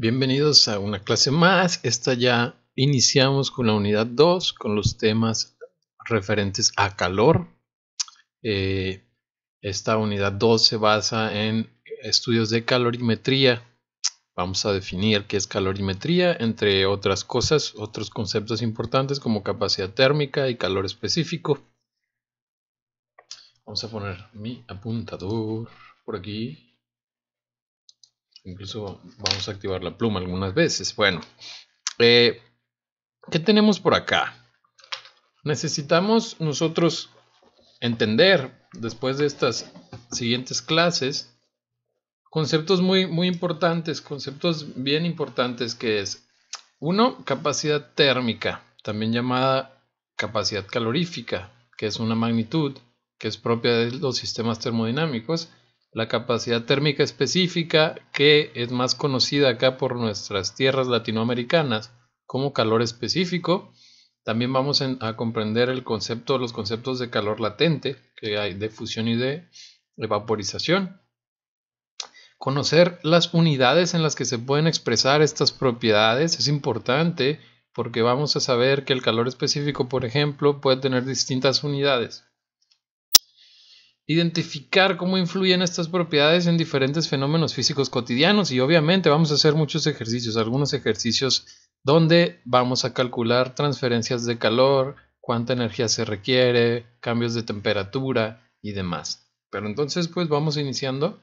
Bienvenidos a una clase más. Esta ya iniciamos con la unidad 2, con los temas referentes a calor. Eh, esta unidad 2 se basa en estudios de calorimetría. Vamos a definir qué es calorimetría, entre otras cosas, otros conceptos importantes como capacidad térmica y calor específico. Vamos a poner mi apuntador por aquí. Incluso vamos a activar la pluma algunas veces. Bueno, eh, ¿qué tenemos por acá? Necesitamos nosotros entender después de estas siguientes clases conceptos muy, muy importantes, conceptos bien importantes que es, uno, capacidad térmica, también llamada capacidad calorífica, que es una magnitud que es propia de los sistemas termodinámicos la capacidad térmica específica, que es más conocida acá por nuestras tierras latinoamericanas como calor específico. También vamos a comprender el concepto, los conceptos de calor latente, que hay de fusión y de vaporización. Conocer las unidades en las que se pueden expresar estas propiedades es importante porque vamos a saber que el calor específico, por ejemplo, puede tener distintas unidades identificar cómo influyen estas propiedades en diferentes fenómenos físicos cotidianos y obviamente vamos a hacer muchos ejercicios, algunos ejercicios donde vamos a calcular transferencias de calor, cuánta energía se requiere, cambios de temperatura y demás. Pero entonces pues vamos iniciando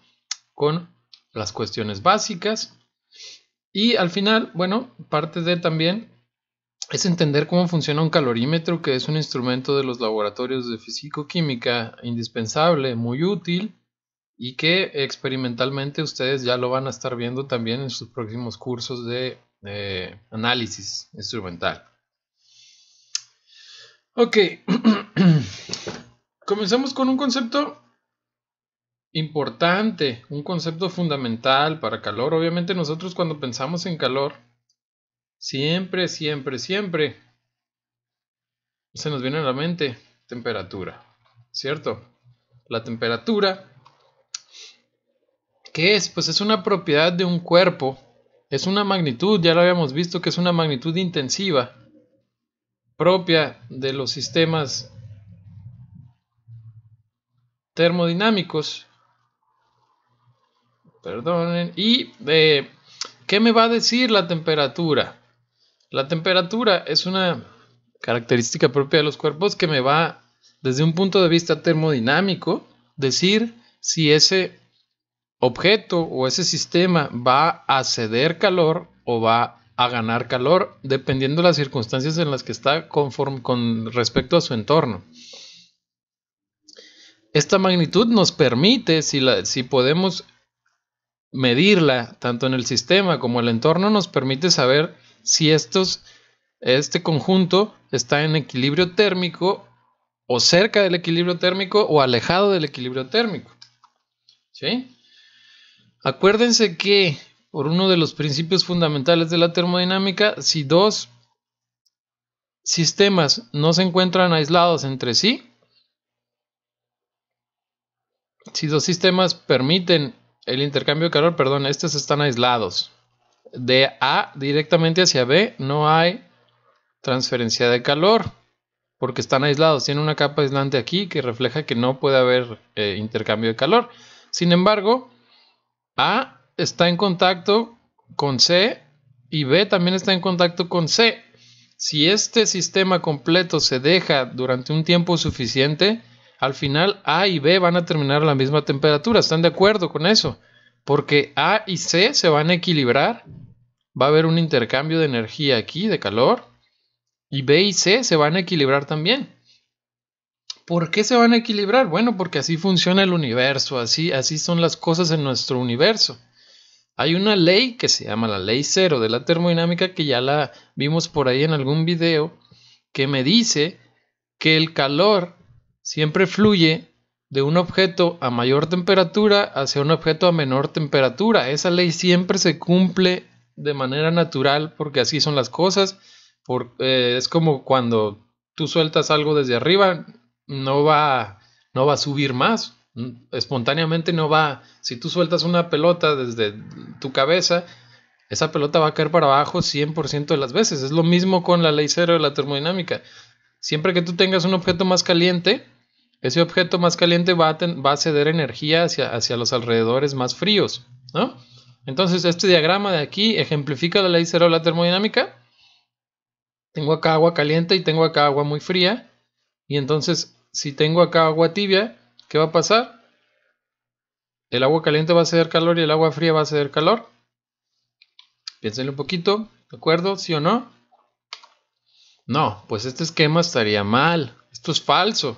con las cuestiones básicas y al final, bueno, parte de también es entender cómo funciona un calorímetro, que es un instrumento de los laboratorios de química indispensable, muy útil y que experimentalmente ustedes ya lo van a estar viendo también en sus próximos cursos de eh, análisis instrumental. Ok, comenzamos con un concepto importante, un concepto fundamental para calor. Obviamente nosotros cuando pensamos en calor, Siempre, siempre, siempre se nos viene a la mente temperatura, ¿cierto? La temperatura, ¿qué es? Pues es una propiedad de un cuerpo, es una magnitud, ya lo habíamos visto que es una magnitud intensiva propia de los sistemas termodinámicos. Perdonen. ¿Y qué me va a decir la temperatura? La temperatura es una característica propia de los cuerpos que me va, desde un punto de vista termodinámico, decir si ese objeto o ese sistema va a ceder calor o va a ganar calor, dependiendo de las circunstancias en las que está conforme, con respecto a su entorno. Esta magnitud nos permite, si, si podemos medirla tanto en el sistema como en el entorno, nos permite saber si estos, este conjunto está en equilibrio térmico o cerca del equilibrio térmico o alejado del equilibrio térmico. Acuérdense que por uno de los principios fundamentales de la termodinámica, si dos sistemas no se encuentran aislados entre sí, si dos sistemas permiten el intercambio de calor, perdón, estos están aislados de A directamente hacia B no hay transferencia de calor porque están aislados. Tiene una capa aislante aquí que refleja que no puede haber eh, intercambio de calor. Sin embargo, A está en contacto con C y B también está en contacto con C. Si este sistema completo se deja durante un tiempo suficiente, al final A y B van a terminar a la misma temperatura. ¿Están de acuerdo con eso? Porque A y C se van a equilibrar. Va a haber un intercambio de energía aquí, de calor. Y B y C se van a equilibrar también. ¿Por qué se van a equilibrar? Bueno, porque así funciona el universo, así, así son las cosas en nuestro universo. Hay una ley que se llama la ley cero de la termodinámica que ya la vimos por ahí en algún video que me dice que el calor siempre fluye de un objeto a mayor temperatura hacia un objeto a menor temperatura. Esa ley siempre se cumple de manera natural porque así son las cosas. Eh, es como cuando tú sueltas algo desde arriba, no va, no va a subir más. Espontáneamente no va. Si tú sueltas una pelota desde tu cabeza, esa pelota va a caer para abajo 100% de las veces. Es lo mismo con la ley cero de la termodinámica. Siempre que tú tengas un objeto más caliente, ese objeto más caliente va a, ceder energía hacia, hacia, los alrededores más fríos, Entonces, este diagrama de aquí ejemplifica la ley cero de la termodinámica. Tengo acá agua caliente y tengo acá agua muy fría. Y entonces, si tengo acá agua tibia, ¿qué va a pasar? El agua caliente va a ceder calor y el agua fría va a ceder calor. Piénsenlo un poquito, ¿de acuerdo? ¿Sí o no? No, pues este esquema estaría mal. Esto es falso.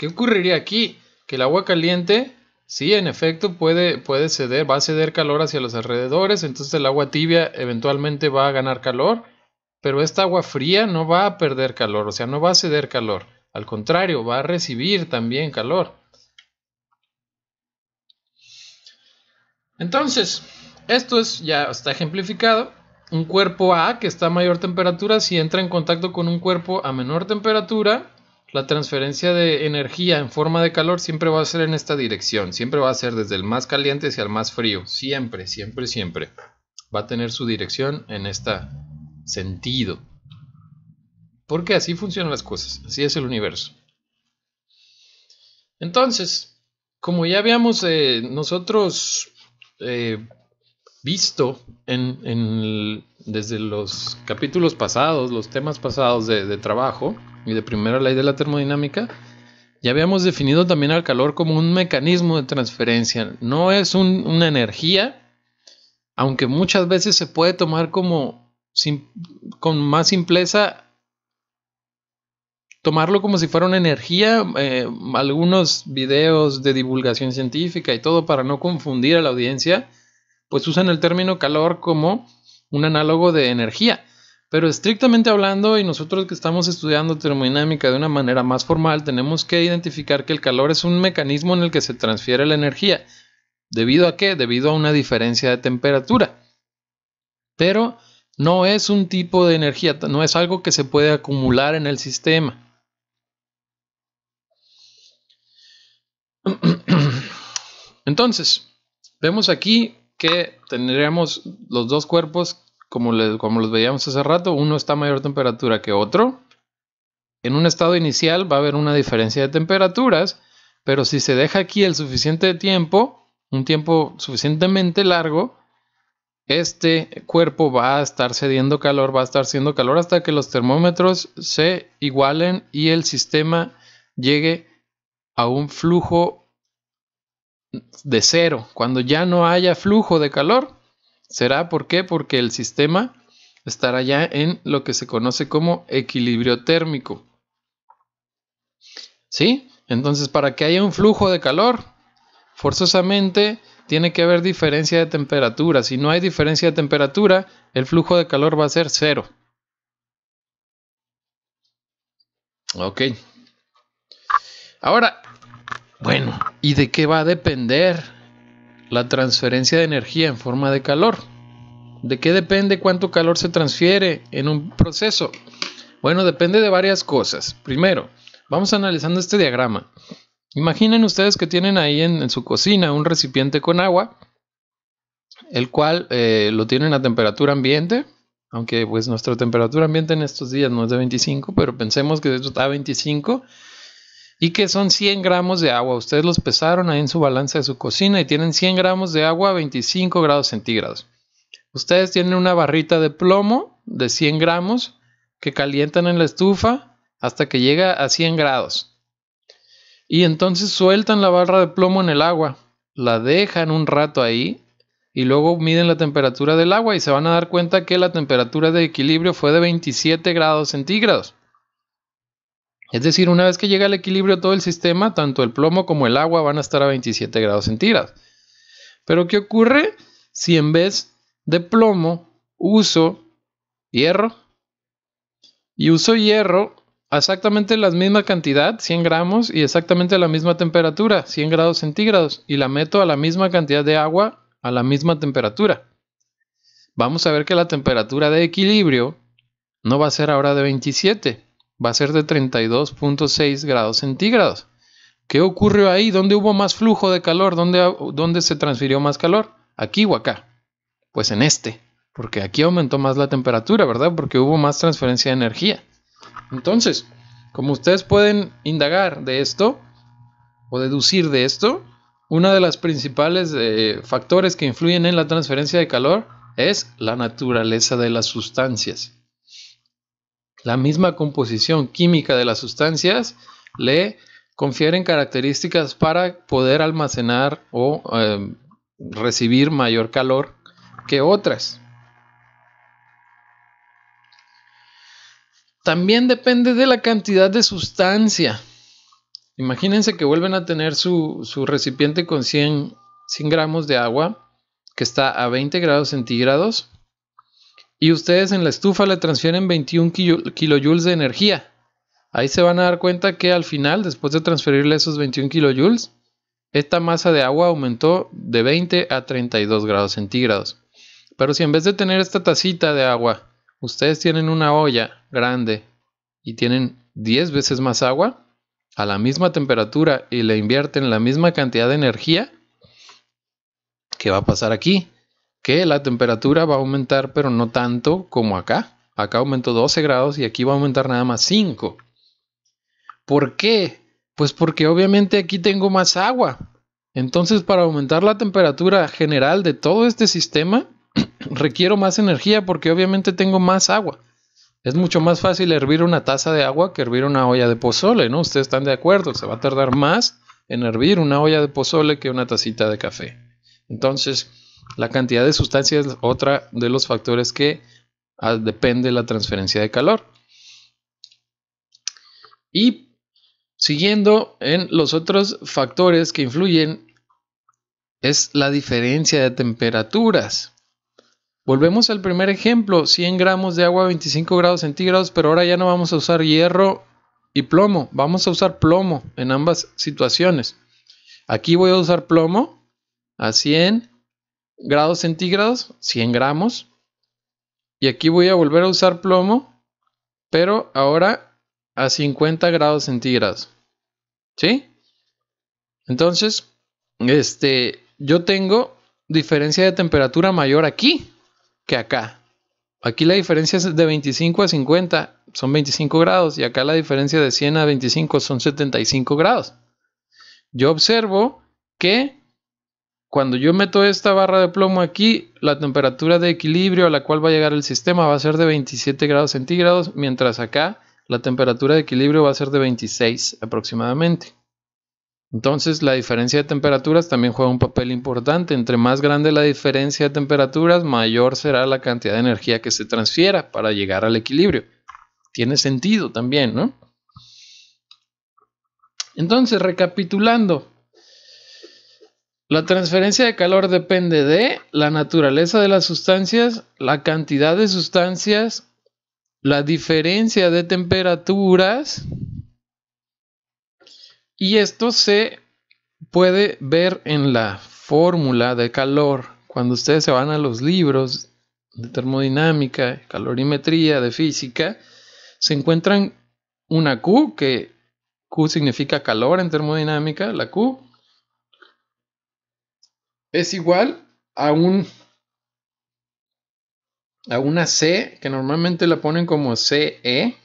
¿Qué ocurriría aquí? Que el agua caliente, sí, en efecto, puede, puede ceder, va a ceder calor hacia los alrededores, entonces el agua tibia eventualmente va a ganar calor, pero esta agua fría no va a perder calor, o sea, no va a ceder calor, al contrario, va a recibir también calor. Entonces, esto es ya está ejemplificado. Un cuerpo A que está a mayor temperatura, si entra en contacto con un cuerpo a menor temperatura, la transferencia de energía en forma de calor siempre va a ser en esta dirección, siempre va a ser desde el más caliente hacia el más frío, siempre, siempre, siempre. Va a tener su dirección en este sentido. Porque así funcionan las cosas, así es el universo. Entonces, como ya habíamos eh, nosotros eh, visto en, desde los capítulos pasados, los temas pasados de trabajo, y de primera ley de la termodinámica, ya habíamos definido también al calor como un mecanismo de transferencia. No es una energía, aunque muchas veces se puede tomar como con más simpleza, tomarlo como si fuera una energía. Eh, algunos videos de divulgación científica y todo para no confundir a la audiencia, pues usan el término calor como un análogo de energía. Pero estrictamente hablando, y nosotros que estamos estudiando termodinámica de una manera más formal, tenemos que identificar que el calor es un mecanismo en el que se transfiere la energía. ¿Debido a qué? Debido a una diferencia de temperatura. Pero no es un tipo de energía, no es algo que se puede acumular en el sistema. Entonces, vemos aquí que tendríamos los dos cuerpos como, los veíamos hace rato, uno está a mayor temperatura que otro. En un estado inicial va a haber una diferencia de temperaturas, pero si se deja aquí el suficiente tiempo, un tiempo suficientemente largo, este cuerpo va a estar cediendo calor, va a estar siendo calor hasta que los termómetros se igualen y el sistema llegue a un flujo de cero. Cuando ya no haya flujo de calor, ¿Será por qué? Porque el sistema estará ya en lo que se conoce como equilibrio térmico. ¿Sí? Entonces, para que haya un flujo de calor, forzosamente tiene que haber diferencia de temperatura. Si no hay diferencia de temperatura, el flujo de calor va a ser cero. Ok. Ahora, bueno, ¿y de qué va a depender la transferencia de energía en forma de calor. ¿De qué depende cuánto calor se transfiere en un proceso? Bueno, depende de varias cosas. Primero, vamos analizando este diagrama. Imaginen ustedes que tienen ahí en, su cocina un recipiente con agua, el cual eh, lo tienen a temperatura ambiente, aunque pues nuestra temperatura ambiente en estos días no es de 25, pero pensemos que esto está a 25 y que son 100 gramos de agua. Ustedes los pesaron ahí en su balanza de su cocina y tienen 100 gramos de agua a 25 grados centígrados. Ustedes tienen una barrita de plomo de 100 gramos que calientan en la estufa hasta que llega a 100 grados. Y entonces sueltan la barra de plomo en el agua, la dejan un rato ahí y luego miden la temperatura del agua y se van a dar cuenta que la temperatura de equilibrio fue de 27 grados centígrados. Es decir, una vez que llega al equilibrio todo el sistema, tanto el plomo como el agua van a estar a 27 grados centígrados. Pero ¿qué ocurre si en vez de plomo uso hierro? Y uso hierro a exactamente la misma cantidad, 100 gramos, y exactamente la misma temperatura, 100 grados centígrados, y la meto a la misma cantidad de agua a la misma temperatura. Vamos a ver que la temperatura de equilibrio no va a ser ahora de 27, va a ser de 32.6 grados centígrados. ¿Qué ocurrió ahí? ¿Dónde hubo más flujo de calor? ¿Dónde, se transfirió más calor? ¿Aquí o acá? Pues en este, porque aquí aumentó más la temperatura, ¿verdad? Porque hubo más transferencia de energía. Entonces, como ustedes pueden indagar de esto o deducir de esto, una de las principales eh, factores que influyen en la transferencia de calor es la naturaleza de las sustancias. La misma composición química de las sustancias le confieren características para poder almacenar o em, recibir mayor calor que otras. También depende de la cantidad de sustancia. Imagínense que vuelven a tener su, recipiente con 100 gramos de agua que está a 20 grados centígrados y ustedes en la estufa le transfieren 21 kilojoules de energía. Ahí se van a dar cuenta que al final, después de transferirle esos 21 kilojoules, esta masa de agua aumentó de 20 a 32 grados centígrados. Pero si en vez de tener esta tacita de agua, ustedes tienen una olla grande y tienen 10 veces más agua, a la misma temperatura y le invierten la misma cantidad de energía, ¿qué va a pasar aquí? que la temperatura va a aumentar, pero no tanto como acá. Acá aumentó 12 grados y aquí va a aumentar nada más 5. ¿Por qué? Pues porque obviamente aquí tengo más agua. Entonces, para aumentar la temperatura general de todo este sistema, requiero más energía porque obviamente tengo más agua. Es mucho más fácil hervir una taza de agua que hervir una olla de pozole, ¿no? Ustedes están de acuerdo, se va a tardar más en hervir una olla de pozole que una tacita de café. Entonces, la cantidad de sustancia es otra de los factores que ah, depende la transferencia de calor. Y siguiendo en los otros factores que influyen es la diferencia de temperaturas. Volvemos al primer ejemplo, 100 gramos de agua a 25 grados centígrados, pero ahora ya no vamos a usar hierro y plomo, vamos a usar plomo en ambas situaciones. Aquí voy a usar plomo a 100 grados centígrados, 100 gramos. Y aquí voy a volver a usar plomo, pero ahora a 50 grados centígrados. ¿Sí? Entonces, este, yo tengo diferencia de temperatura mayor aquí que acá. Aquí la diferencia es de 25 a 50, son 25 grados, y acá la diferencia de 100 a 25 son 75 grados. Yo observo que cuando yo meto esta barra de plomo aquí, la temperatura de equilibrio a la cual va a llegar el sistema va a ser de 27 grados centígrados, mientras acá la temperatura de equilibrio va a ser de 26 aproximadamente. Entonces la diferencia de temperaturas también juega un papel importante. Entre más grande la diferencia de temperaturas, mayor será la cantidad de energía que se transfiera para llegar al equilibrio. Tiene sentido también, ¿no? Entonces, recapitulando, la transferencia de calor depende de la naturaleza de las sustancias, la cantidad de sustancias, la diferencia de temperaturas y esto se puede ver en la fórmula de calor. Cuando ustedes se van a los libros de termodinámica, calorimetría, de física, se encuentran una Q que Q significa calor en termodinámica, la Q es igual a un a una C que normalmente la ponen como CE,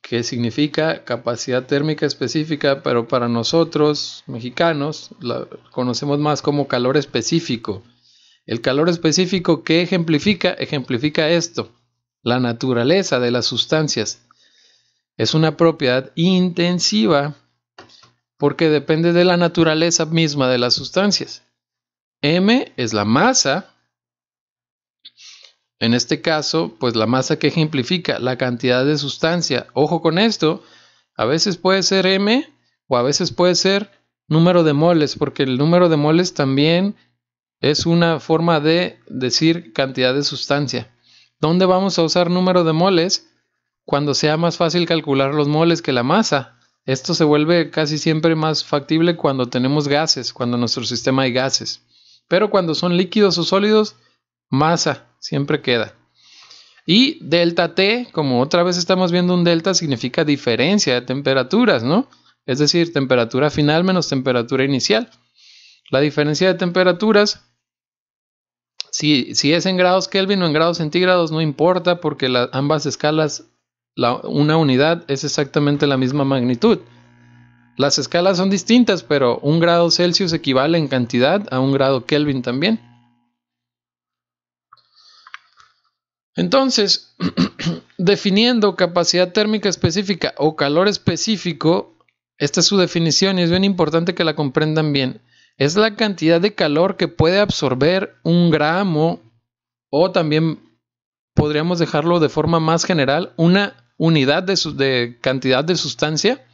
que significa capacidad térmica específica, pero para nosotros mexicanos la conocemos más como calor específico. El calor específico que ejemplifica, ejemplifica esto, la naturaleza de las sustancias. Es una propiedad intensiva porque depende de la naturaleza misma de las sustancias. M es la masa. En este caso, pues la masa que ejemplifica la cantidad de sustancia. Ojo con esto, a veces puede ser M o a veces puede ser número de moles, porque el número de moles también es una forma de decir cantidad de sustancia. ¿Dónde vamos a usar número de moles? Cuando sea más fácil calcular los moles que la masa. Esto se vuelve casi siempre más factible cuando tenemos gases, cuando en nuestro sistema hay gases. Pero cuando son líquidos o sólidos, masa siempre queda. Y delta T, como otra vez estamos viendo un delta, significa diferencia de temperaturas, ¿no? Es decir, temperatura final menos temperatura inicial. La diferencia de temperaturas, si, es en grados Kelvin o en grados centígrados, no importa porque ambas escalas, una unidad es exactamente la misma magnitud. Las escalas son distintas, pero un grado Celsius equivale en cantidad a un grado Kelvin también. Entonces, definiendo capacidad térmica específica o calor específico, esta es su definición y es bien importante que la comprendan bien. Es la cantidad de calor que puede absorber un gramo o también podríamos dejarlo de forma más general, una unidad de, cantidad de sustancia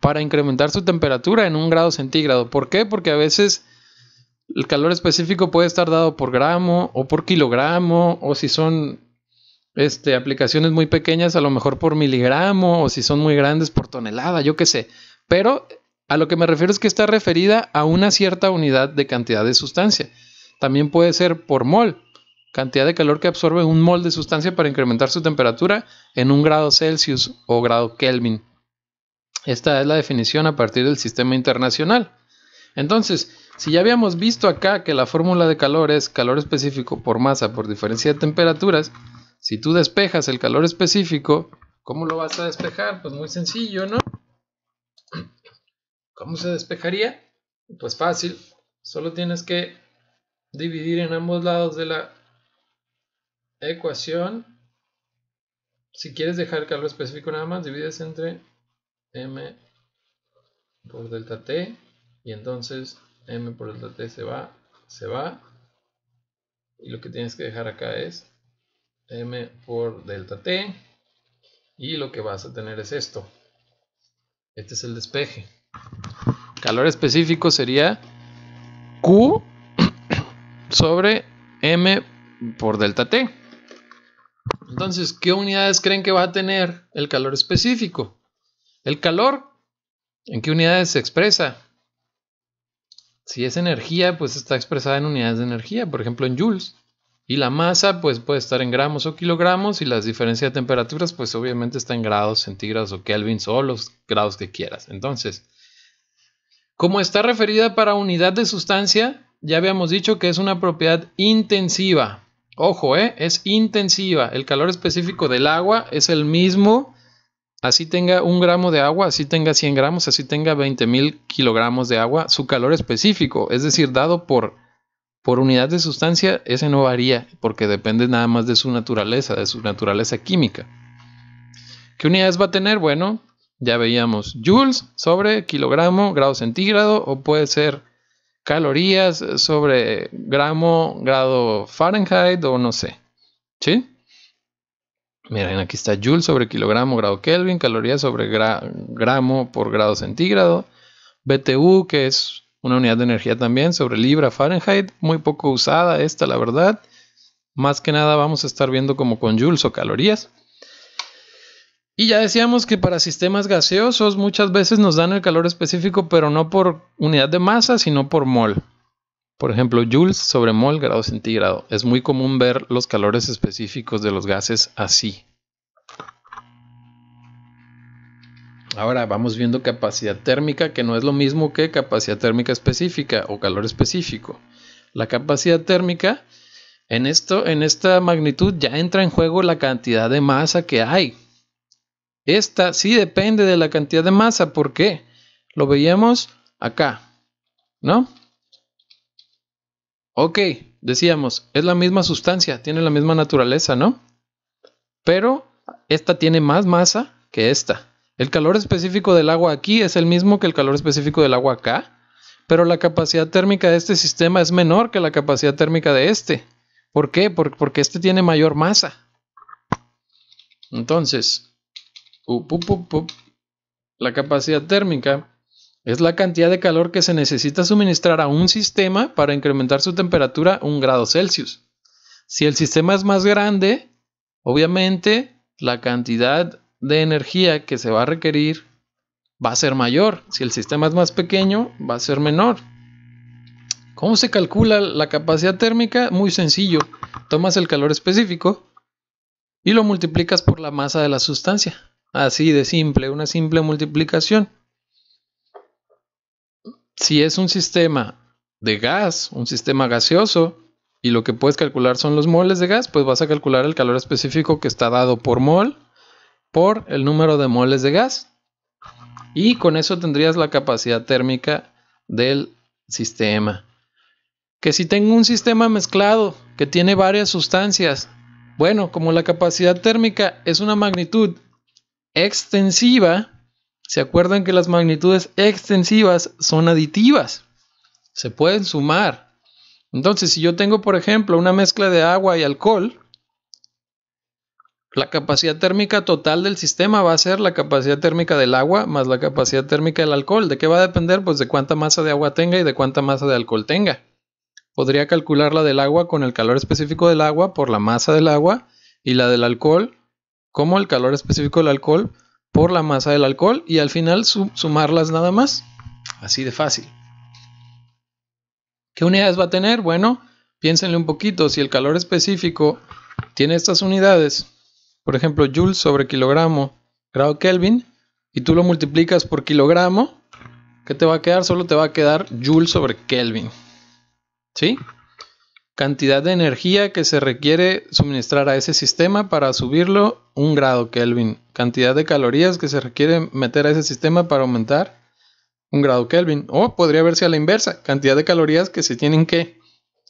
para incrementar su temperatura en un grado centígrado. ¿Por qué? Porque a veces el calor específico puede estar dado por gramo o por kilogramo o si son este, aplicaciones muy pequeñas a lo mejor por miligramo o si son muy grandes por tonelada, yo qué sé. Pero a lo que me refiero es que está referida a una cierta unidad de cantidad de sustancia. También puede ser por mol, cantidad de calor que absorbe un mol de sustancia para incrementar su temperatura en un grado Celsius o grado Kelvin. Esta es la definición a partir del sistema internacional. Entonces, si ya habíamos visto acá que la fórmula de calor es calor específico por masa por diferencia de temperaturas, si tú despejas el calor específico, ¿cómo lo vas a despejar? Pues muy sencillo, ¿no? ¿Cómo se despejaría? Pues fácil, solo tienes que dividir en ambos lados de la ecuación. Si quieres dejar calor específico nada más, divides entre m por delta t y entonces m por delta t se va, se va y lo que tienes que dejar acá es m por delta t y lo que vas a tener es esto este es el despeje calor específico sería Q sobre M por delta T entonces, ¿qué unidades creen que va a tener el calor específico? El calor, ¿en qué unidades se expresa? Si es energía, pues está expresada en unidades de energía, por ejemplo en joules. Y la masa, pues puede estar en gramos o kilogramos y las diferencias de temperaturas, pues obviamente está en grados centígrados o kelvins o los grados que quieras. Entonces, como está referida para unidad de sustancia, ya habíamos dicho que es una propiedad intensiva. Ojo, ¿eh? es intensiva. El calor específico del agua es el mismo Así tenga un gramo de agua, así tenga 100 gramos, así tenga 20.000 kilogramos de agua, su calor específico, es decir, dado por, por unidad de sustancia, ese no varía, porque depende nada más de su naturaleza, de su naturaleza química. ¿Qué unidades va a tener? Bueno, ya veíamos joules sobre kilogramo, grado centígrado, o puede ser calorías sobre gramo, grado Fahrenheit, o no sé. ¿Sí? Miren, aquí está Joule sobre kilogramo grado Kelvin, calorías sobre gramo por grado centígrado, BTU, que es una unidad de energía también, sobre libra Fahrenheit, muy poco usada esta, la verdad. Más que nada vamos a estar viendo como con joules o calorías. Y ya decíamos que para sistemas gaseosos muchas veces nos dan el calor específico, pero no por unidad de masa, sino por mol. Por ejemplo, joules sobre mol grado centígrado. Es muy común ver los calores específicos de los gases así. Ahora vamos viendo capacidad térmica, que no es lo mismo que capacidad térmica específica o calor específico. La capacidad térmica, en, esto, en esta magnitud ya entra en juego la cantidad de masa que hay. Esta sí depende de la cantidad de masa. ¿Por qué? Lo veíamos acá, ¿no? Ok, decíamos, es la misma sustancia, tiene la misma naturaleza, ¿no? Pero esta tiene más masa que esta. El calor específico del agua aquí es el mismo que el calor específico del agua acá, pero la capacidad térmica de este sistema es menor que la capacidad térmica de este. ¿Por qué? Porque este tiene mayor masa. Entonces, uh, la capacidad térmica es la cantidad de calor que se necesita suministrar a un sistema para incrementar su temperatura un grado Celsius. Si el sistema es más grande, obviamente la cantidad de energía que se va a requerir va a ser mayor. Si el sistema es más pequeño, va a ser menor. ¿Cómo se calcula la capacidad térmica? Muy sencillo. Tomas el calor específico y lo multiplicas por la masa de la sustancia. Así de simple, una simple multiplicación si es un sistema de gas, un sistema gaseoso, y lo que puedes calcular son los moles de gas, pues vas a calcular el calor específico que está dado por mol por el número de moles de gas. Y con eso tendrías la capacidad térmica del sistema. Que si tengo un sistema mezclado que tiene varias sustancias, bueno, como la capacidad térmica es una magnitud extensiva, ¿Se acuerdan que las magnitudes extensivas son aditivas? Se pueden sumar. Entonces, si yo tengo, por ejemplo, una mezcla de agua y alcohol, la capacidad térmica total del sistema va a ser la capacidad térmica del agua más la capacidad térmica del alcohol. ¿De qué va a depender? Pues de cuánta masa de agua tenga y de cuánta masa de alcohol tenga. Podría calcular la del agua con el calor específico del agua por la masa del agua y la del alcohol como el calor específico del alcohol por la masa del alcohol y al final sumarlas nada más. Así de fácil. ¿Qué unidades va a tener? Bueno, piénsenle un poquito, si el calor específico tiene estas unidades, por ejemplo, Joule sobre kilogramo, grado Kelvin, y tú lo multiplicas por kilogramo, ¿qué te va a quedar? Solo te va a quedar joule sobre Kelvin. ¿Sí? cantidad de energía que se requiere suministrar a ese sistema para subirlo un grado Kelvin, cantidad de calorías que se requiere meter a ese sistema para aumentar un grado Kelvin, o podría verse a la inversa, cantidad de calorías que se tienen que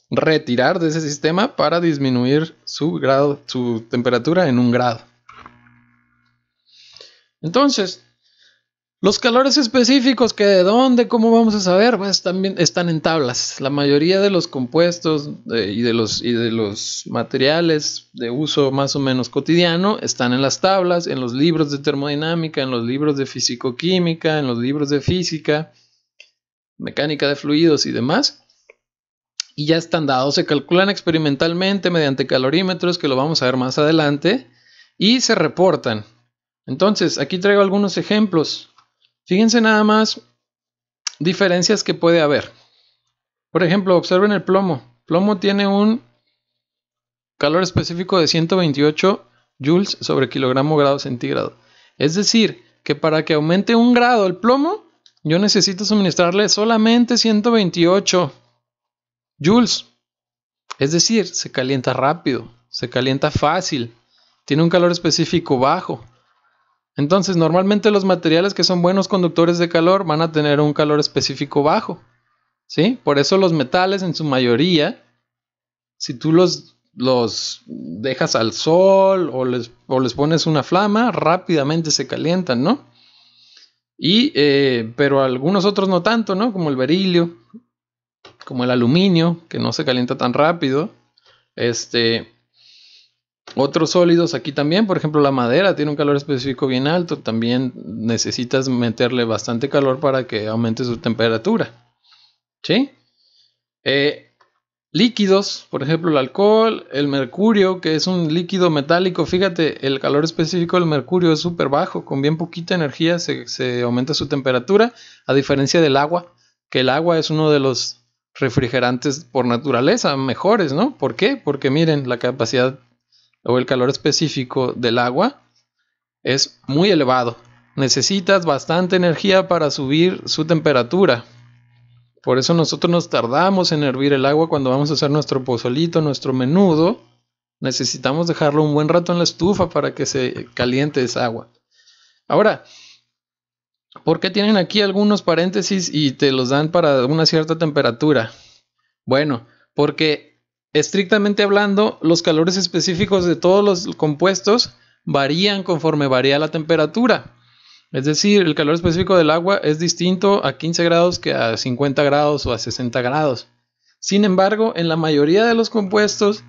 retirar de ese sistema para disminuir su grado, su temperatura en un grado. Entonces, los calores específicos, que de dónde, cómo vamos a saber, pues también están en tablas. La mayoría de los compuestos eh, y, de los, y de los materiales de uso más o menos cotidiano están en las tablas, en los libros de termodinámica, en los libros de fisicoquímica, en los libros de física, mecánica de fluidos y demás. Y ya están dados, se calculan experimentalmente mediante calorímetros, que lo vamos a ver más adelante, y se reportan. Entonces, aquí traigo algunos ejemplos. Fíjense nada más diferencias que puede haber. Por ejemplo, observen el plomo. Plomo tiene un calor específico de 128 joules sobre kilogramo grado centígrado. Es decir, que para que aumente un grado el plomo, yo necesito suministrarle solamente 128 joules. Es decir, se calienta rápido, se calienta fácil, tiene un calor específico bajo. Entonces, normalmente los materiales que son buenos conductores de calor van a tener un calor específico bajo. ¿Sí? Por eso los metales en su mayoría, si tú los, los dejas al sol o les, les pones una flama, rápidamente se calientan, ¿no? Y, eh, pero algunos otros no tanto, ¿no? Como el berilio, como el aluminio, que no se calienta tan rápido. Este, otros sólidos aquí también, por ejemplo la madera tiene un calor específico bien alto, también necesitas meterle bastante calor para que aumente su temperatura. ¿Sí? Eh, líquidos, por ejemplo el alcohol, el mercurio, que es un líquido metálico, fíjate, el calor específico del mercurio es súper bajo, con bien poquita energía se, se aumenta su temperatura, a diferencia del agua, que el agua es uno de los refrigerantes por naturaleza mejores, ¿no? ¿Por qué? Porque miren, la capacidad o el calor específico del agua es muy elevado. Necesitas bastante energía para subir su temperatura. Por eso nosotros nos tardamos en hervir el agua cuando vamos a hacer nuestro pozolito, nuestro menudo. Necesitamos dejarlo un buen rato en la estufa para que se caliente esa agua. Ahora, ¿por qué tienen aquí algunos paréntesis y te los dan para una cierta temperatura? Bueno, porque Estrictamente hablando, los calores específicos de todos los compuestos varían conforme varía la temperatura. Es decir, el calor específico del agua es distinto a 15 grados que a 50 grados o a 60 grados. Sin embargo, en la mayoría de los compuestos,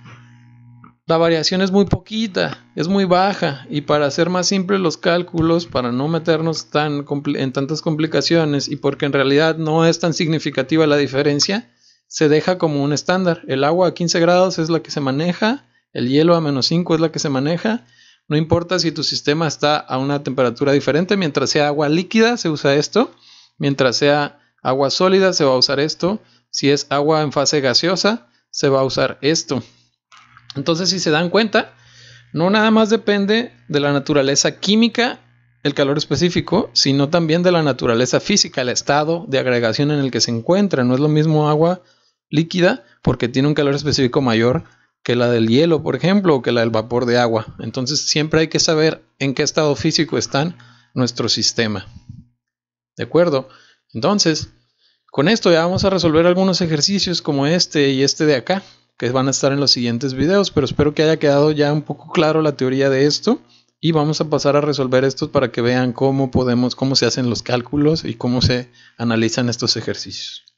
la variación es muy poquita, es muy baja, y para hacer más simples los cálculos, para no meternos tan en tantas complicaciones y porque en realidad no es tan significativa la diferencia, se deja como un estándar. El agua a 15 grados es la que se maneja, el hielo a menos 5 es la que se maneja. No importa si tu sistema está a una temperatura diferente, mientras sea agua líquida se usa esto, mientras sea agua sólida se va a usar esto, si es agua en fase gaseosa se va a usar esto. Entonces si se dan cuenta, no nada más depende de la naturaleza química el calor específico, sino también de la naturaleza física, el estado de agregación en el que se encuentra. No es lo mismo agua líquida porque tiene un calor específico mayor que la del hielo, por ejemplo, o que la del vapor de agua. Entonces siempre hay que saber en qué estado físico están nuestro sistema. ¿De acuerdo? Entonces, con esto ya vamos a resolver algunos ejercicios como este y este de acá, que van a estar en los siguientes videos, pero espero que haya quedado ya un poco claro la teoría de esto y vamos a pasar a resolver estos para que vean cómo podemos, cómo se hacen los cálculos y cómo se analizan estos ejercicios.